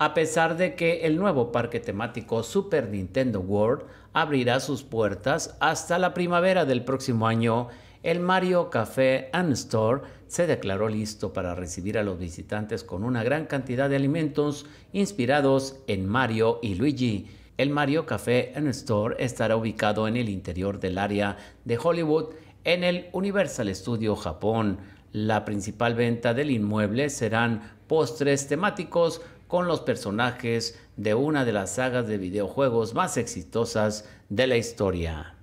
a pesar de que el nuevo parque temático Super Nintendo World abrirá sus puertas hasta la primavera del próximo año, el Mario Café and Store se declaró listo para recibir a los visitantes con una gran cantidad de alimentos inspirados en Mario y Luigi. El Mario Café and Store estará ubicado en el interior del área de Hollywood en el Universal Studio Japón. La principal venta del inmueble serán postres temáticos con los personajes de una de las sagas de videojuegos más exitosas de la historia.